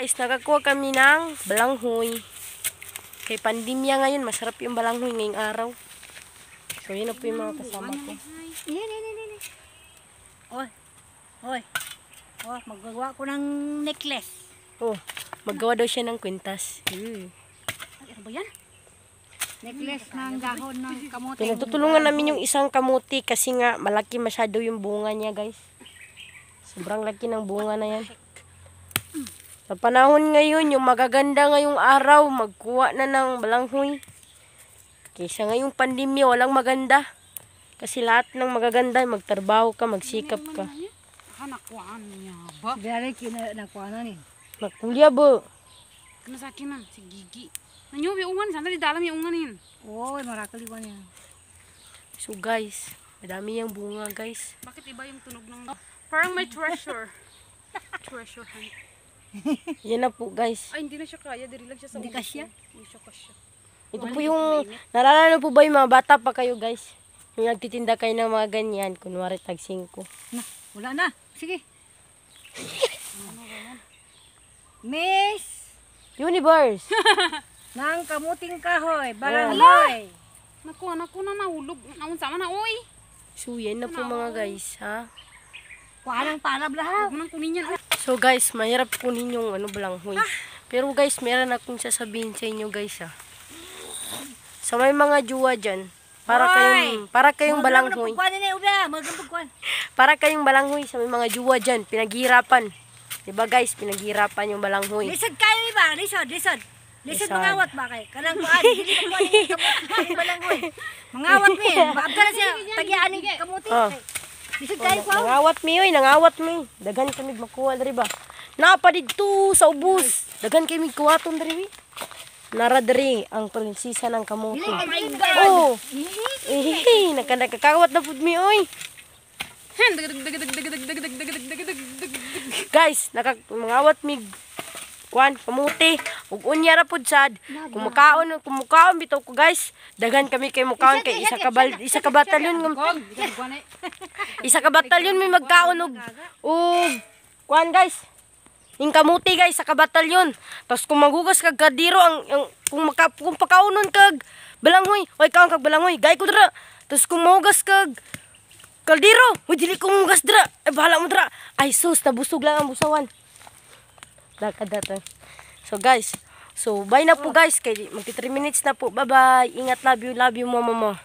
Guys, nakakuha kami ng balanghoy. Kay pandemya ngayon, masarap yung balanghoy ngayong araw. So, yun na po yung mga kasama ko. Yan, yan, yan, yan. Oy, oy. Oh, magagawa ko ng necklace. Oh, maggawa daw siya ng kwintas. Hmm. Ano ba yan? Necklace ng dahon ng kamote. Pinagtutulungan namin yung isang kamote kasi nga malaki masyado yung bunga niya, guys. Sobrang laki ng bunga na yan. Sa panahon ngayon, yung magaganda ngayong araw, magkuha na ng balanghoy. Kaysa ngayong pandemya, walang maganda. Kasi lahat ng magaganda, magtarbaho ka, magsikap ka. Nakuhaan niya ba? Dari kinakuhaan na niya. Makulya ba? Kanasakin na, si Gigi. Nanyo, may ungan. Sana di dalam yung ungan yun. Oo, oh, marakali ba niya. So guys, madami yung bunga guys. Bakit iba yung tunog ng... Parang may treasure. treasure hunt. Yan na po guys. Ay, hindi na siya kaya. Diri lang siya sa Hindi ulo kasya? ko. Hindi siya kasya. Ito po yung, naalala po ba yung mga bata pa kayo guys? Yung nagtitinda kayo ng mga ganyan, kunwari tag 5. Na, wala na. Sige. Miss, Universe! nang kamuting kahoy, barangay. Naku, naku na nahulog. Naunsa man na, oy. So yan na po mga guys ha. Kuha ng palab lahat. Huwag mo nang kunin yan. Ah. So guys, mahirap kunin yung ano balanghoy. Ah. Pero guys, meron akong sasabihin sa inyo guys ah. Sa so, may mga juwa diyan, para Oy! kayong para kayong balanghoy. para kayong balanghoy sa may mga juwa diyan, pinaghirapan. 'Di ba guys, pinaghirapan yung balanghoy. Lisod kayo ni ba? Lisod, lisod. Lisod mangawat ba kay? Kanang kuan, hindi ko kuan ni balanghoy. Mangawat mi, maabda na siya tagian ni kamuti. Oh. Bisag kayo pa. Nangawat mi, oy. Nangawat mi. Daghan kami magkuha, dari ba? Napa dito sa ubus. Daghan kami kuwaton, dari ba? Nara ang prinsesa ng kamote. Oh, my God! Oh. eh, nakakawat na food mi, oy. Guys, nakak mangawat mi kwan pamuti ug unya ra pud sad kumakaon kumakaon bitaw ko guys daghan kami kay mukaon kay isa ka isa ka batalyon isa ka batalyon may magkaon og ug kwan guys ing kamuti guys sa batalyon tapos kung magugas kag kadiro ang, ang kung maka, kung pakaunon kag balanghoy oy kaon kag balanghoy gay ko dra tapos kung magugas kag kaldiro, dili ko mugas dra. Eh, bahala mo dra. Ay sus, nabusog lang ang busawan. Nakadata. So guys, so bye na po guys. Kay magti 3 minutes na po. Bye-bye. Ingat, love you, love you mama mo.